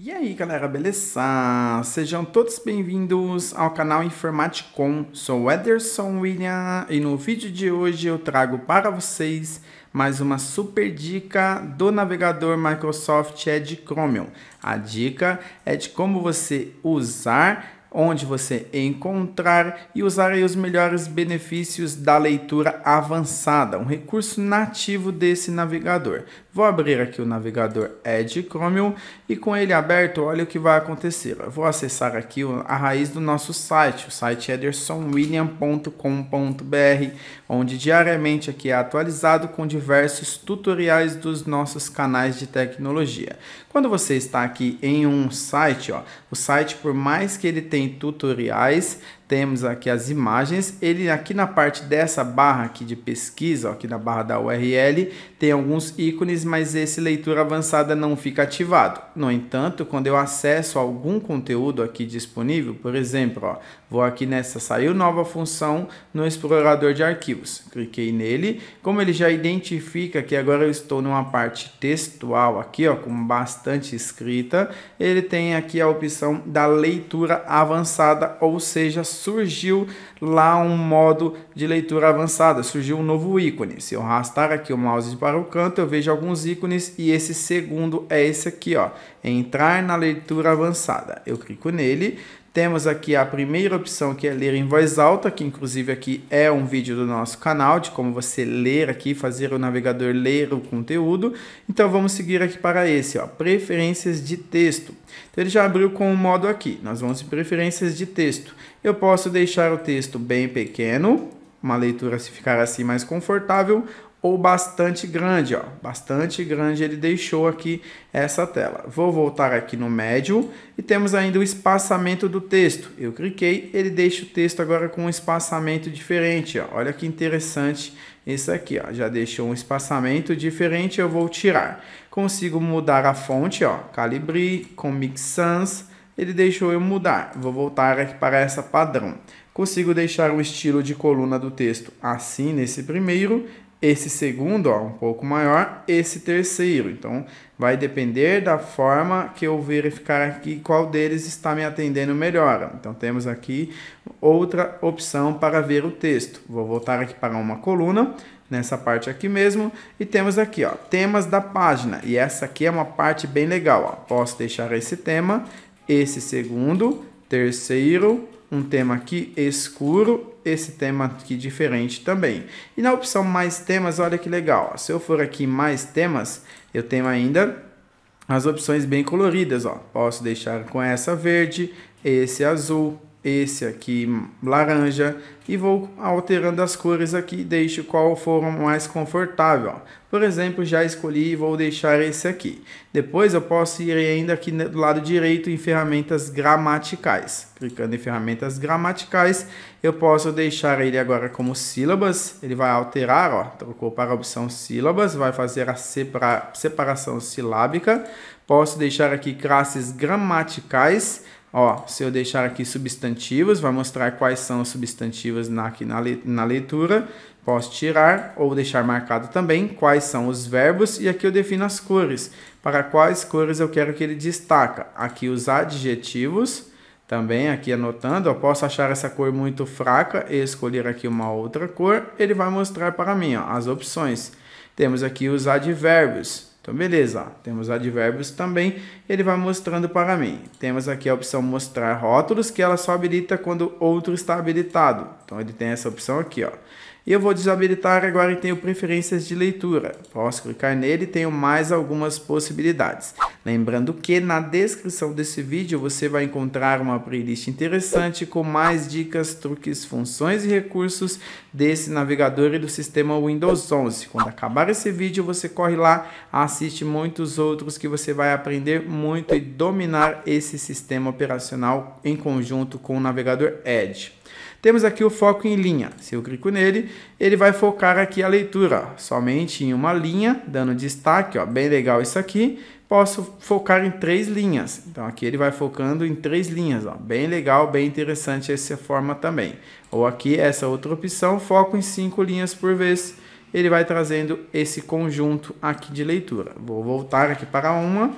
E aí galera, beleza? Sejam todos bem-vindos ao canal Informaticom, sou Ederson William e no vídeo de hoje eu trago para vocês mais uma super dica do navegador Microsoft Edge Chromium. A dica é de como você usar onde você encontrar e usar os melhores benefícios da leitura avançada, um recurso nativo desse navegador. Vou abrir aqui o navegador Edge Chromium e com ele aberto, olha o que vai acontecer. Eu vou acessar aqui a raiz do nosso site, o site edersonwilliam.com.br, onde diariamente aqui é atualizado com diversos tutoriais dos nossos canais de tecnologia. Quando você está aqui em um site, ó, o site por mais que ele tem tutoriais, temos aqui as imagens. Ele aqui na parte dessa barra aqui de pesquisa, ó, aqui na barra da URL, tem alguns ícones, mas esse leitura avançada não fica ativado. No entanto, quando eu acesso algum conteúdo aqui disponível, por exemplo, ó, vou aqui nessa saiu nova função no explorador de arquivos. Cliquei nele, como ele já identifica que agora eu estou numa parte textual aqui, ó, com bastante escrita, ele tem aqui a opção da leitura avançada, ou seja, surgiu lá um modo de leitura avançada, surgiu um novo ícone. Se eu arrastar aqui o mouse para o canto, eu vejo alguns ícones e esse segundo é esse aqui, ó, entrar na leitura avançada. Eu clico nele, temos aqui a primeira opção que é ler em voz alta, que inclusive aqui é um vídeo do nosso canal, de como você ler aqui, fazer o navegador ler o conteúdo. Então vamos seguir aqui para esse, ó, preferências de texto. Então ele já abriu com o um modo aqui, nós vamos em preferências de texto. Eu posso deixar o texto bem pequeno, uma leitura se ficar assim mais confortável, ou bastante grande, ó. Bastante grande ele deixou aqui essa tela. Vou voltar aqui no médio e temos ainda o espaçamento do texto. Eu cliquei, ele deixa o texto agora com um espaçamento diferente, ó. Olha que interessante isso aqui, ó. Já deixou um espaçamento diferente, eu vou tirar. Consigo mudar a fonte, ó. Calibri, Comic Sans. Ele deixou eu mudar. Vou voltar aqui para essa padrão. Consigo deixar o estilo de coluna do texto assim nesse primeiro esse segundo, ó, um pouco maior, esse terceiro. Então, vai depender da forma que eu verificar aqui qual deles está me atendendo melhor. Então, temos aqui outra opção para ver o texto. Vou voltar aqui para uma coluna nessa parte aqui mesmo. E temos aqui, ó, temas da página. E essa aqui é uma parte bem legal, ó. Posso deixar esse tema, esse segundo, terceiro, um tema aqui escuro esse tema aqui diferente também. E na opção mais temas, olha que legal. Se eu for aqui mais temas, eu tenho ainda as opções bem coloridas. Ó. Posso deixar com essa verde, esse azul, esse aqui laranja e vou alterando as cores aqui, deixo qual for mais confortável. Por exemplo, já escolhi e vou deixar esse aqui. Depois eu posso ir ainda aqui do lado direito em ferramentas gramaticais. Clicando em ferramentas gramaticais, eu posso deixar ele agora como sílabas. Ele vai alterar, ó, trocou para a opção sílabas, vai fazer a separação silábica. Posso deixar aqui classes gramaticais Ó, se eu deixar aqui substantivos, vai mostrar quais são os substantivos na, aqui na, le, na leitura. Posso tirar ou deixar marcado também quais são os verbos e aqui eu defino as cores. Para quais cores eu quero que ele destaca? Aqui os adjetivos, também aqui anotando, eu posso achar essa cor muito fraca e escolher aqui uma outra cor. Ele vai mostrar para mim ó, as opções. Temos aqui os advérbios, então, beleza, temos advérbios também, ele vai mostrando para mim. Temos aqui a opção mostrar rótulos, que ela só habilita quando outro está habilitado. Então, ele tem essa opção aqui, ó. E eu vou desabilitar agora e tenho preferências de leitura. Posso clicar nele e tenho mais algumas possibilidades. Lembrando que na descrição desse vídeo você vai encontrar uma playlist interessante com mais dicas, truques, funções e recursos desse navegador e do sistema Windows 11. Quando acabar esse vídeo você corre lá, assiste muitos outros que você vai aprender muito e dominar esse sistema operacional em conjunto com o navegador Edge. Temos aqui o foco em linha. Se eu clico nele, ele vai focar aqui a leitura, ó, somente em uma linha, dando destaque, ó, bem legal isso aqui. Posso focar em três linhas. Então aqui ele vai focando em três linhas, ó, bem legal, bem interessante essa forma também. Ou aqui essa outra opção, foco em cinco linhas por vez. Ele vai trazendo esse conjunto aqui de leitura. Vou voltar aqui para uma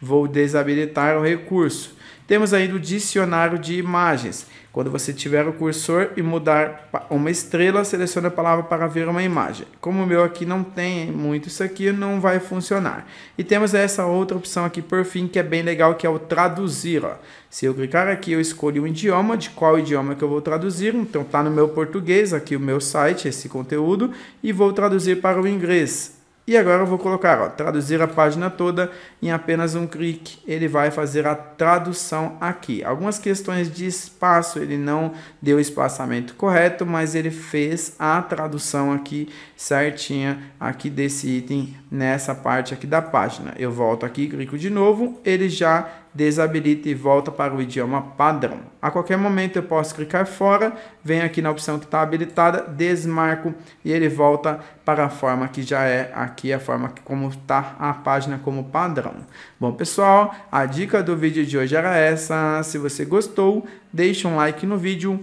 vou desabilitar o recurso. Temos aí o dicionário de imagens. Quando você tiver o cursor e mudar uma estrela, selecione a palavra para ver uma imagem. Como o meu aqui não tem muito isso aqui, não vai funcionar. E temos essa outra opção aqui por fim, que é bem legal, que é o traduzir. Ó. Se eu clicar aqui, eu escolho um idioma, de qual idioma que eu vou traduzir. Então tá no meu português, aqui o meu site, esse conteúdo, e vou traduzir para o inglês. E agora eu vou colocar, ó, traduzir a página toda em apenas um clique, ele vai fazer a tradução aqui. Algumas questões de espaço, ele não deu o espaçamento correto, mas ele fez a tradução aqui certinha aqui desse item nessa parte aqui da página. Eu volto aqui, clico de novo, ele já desabilita e volta para o idioma padrão. A qualquer momento eu posso clicar fora, venho aqui na opção que está habilitada, desmarco e ele volta para a forma que já é aqui, a forma que como está a página como padrão. Bom pessoal, a dica do vídeo de hoje era essa. Se você gostou, deixe um like no vídeo,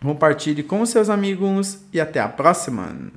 compartilhe com seus amigos e até a próxima!